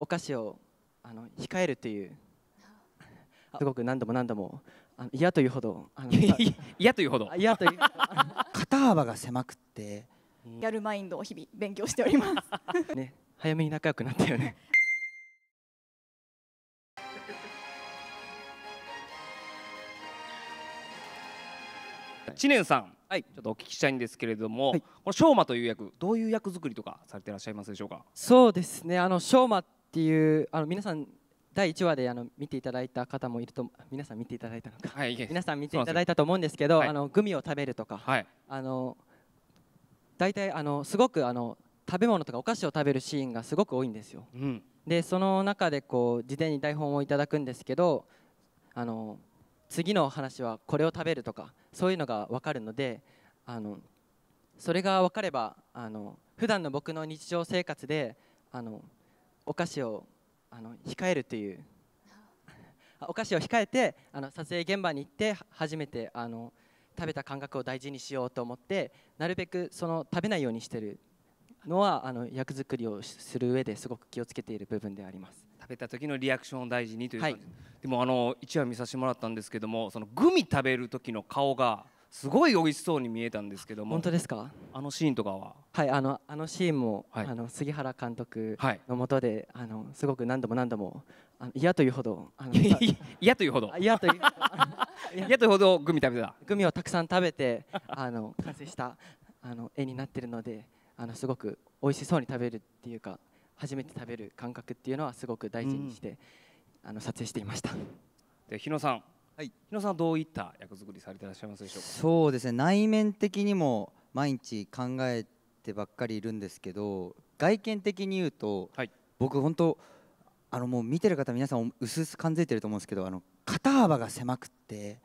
お菓子をあの控えるというすごく何度も何度もあの嫌というほど嫌というほど嫌という肩幅が狭くってギャルマインドを日々勉強しております ね早めに仲良くなったよね知念さん、はい、ちょっとお聞きしたいんですけれども、はい、このしょうまという役どういう役作りとかされていらっしゃいますでしょうかそうですねあのしょうまっていうあの皆さん第1話であの見ていただいた方もいると皆さん見ていただいたのか、はい、皆さん見ていただいたと思うんですけど、あのグミを食べるとか、はい、あの大体あのすごくあの食べ物とかお菓子を食べるシーンがすごく多いんですよ。うん、でその中でこう事前に台本をいただくんですけどあの次の話はこれを食べるとかそういうのが分かるのであのそれが分かればあの普段の僕の日常生活であのお菓子をあの控えるというお菓子を控えてあの撮影現場に行って初めてあの食べた感覚を大事にしようと思ってなるべくその食べないようにしてるのはあの役作りをする上ですごく気をつけている部分であります食べた時のリアクションを大事にという感じ、はい、でもあの1話見させてもらったんですけどもそのグミ食べる時の顔がすごい美味しそうに見えたんですけども本当ですかあのシーンとかははいあのあのシーンも、はい、あの杉原監督のもとで、はい、あのすごく何度も何度も嫌というほど嫌というほど嫌という 嫌というほどグミ食べたグミをたくさん食べてあの完成したあの絵になってるのであのすごく美味しそうに食べるっていうか初めて食べる感覚っていうのはすごく大事にして、うん、あの撮影していましたで日野さんはい、日野さんどういった役作りされていらっしゃいますでしょうかそうですね内面的にも毎日考えてばっかりいるんですけど外見的に言うと、はい、僕本当あのもう見てる方皆さん薄々感づいてると思うんですけどあの肩幅が狭くって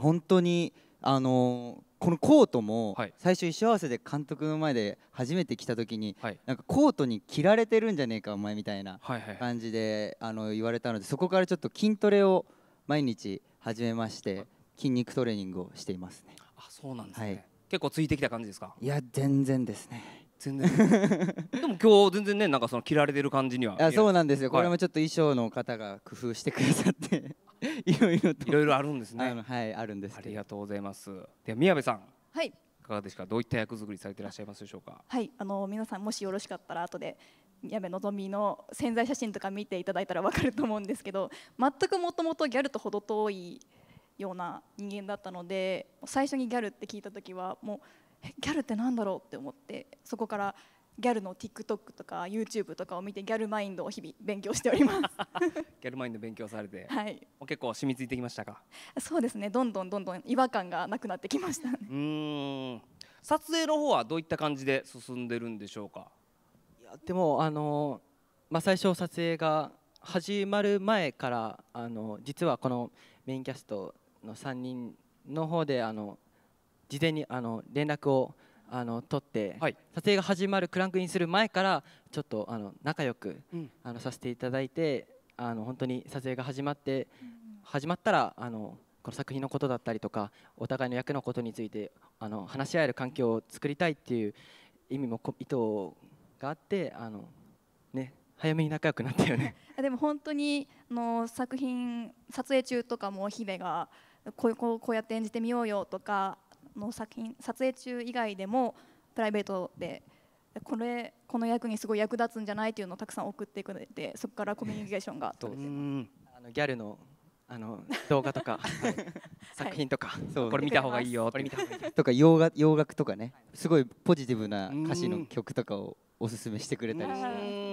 本当にあのこのコートも最初石合わせで監督の前で初めて来た時に、なんかコートに着られてるんじゃねえかお前みたいな感じで、あの言われたのでそこからちょっと筋トレを。毎日初めまして筋肉トレーニングをしていますねあそうなんですね、はい、結構ついてきた感じですかいや全然ですね全然でも今日全然ねなんかその着られてる感じにはあそうなんですよ、これもちょっと衣装の方が工夫してくださっていろいろといろいろあるんですねはいあるんですありがとうございますでは宮部さんはいいかがですかどういった役作りされていらっしゃいますでしょうかはいあの皆さんもしよろしかったら後で矢部のみの潜在写真とか見ていただいたら分かると思うんですけど全くもともとギャルと程遠いような人間だったので最初にギャルって聞いた時はもうギャルって何だろうって思ってそこからギャルの TikTok とか YouTube とかを見てギャルマインドを日々勉強しております ギャルマインド勉強されて、はい、結構染みついてきましたかそうですねどんどんどんどん違和感がなくなってきました、ね、うん撮影の方はどういった感じで進んでるんでしょうかでもあの、まあ、最初撮影が始まる前からあの実はこのメインキャストの3人の方であの事前にあの連絡をあの取って、はい、撮影が始まるクランクインする前からちょっとあの仲良く、うん、あのさせていただいてあの本当に撮影が始まって、うん、始まったらあのこの作品のことだったりとかお互いの役のことについてあの話し合える環境を作りたいっていう意味も意図があってあの、ね、早めに仲良くなったよね でも本当にあの作品撮影中とかも姫がこうこうこうやって演じてみようよとかの作品撮影中以外でもプライベートでこれこの役にすごい役立つんじゃないっていうのをたくさん送ってくれてそこからコミュニケーションが取れてあのギャルのあの動画とか、はい、作品とか、はい、これ見た方がいいよこれ見た方がいいとか洋楽洋楽とかねすごいポジティブな歌詞の曲とかをおすすめしてくれたりして。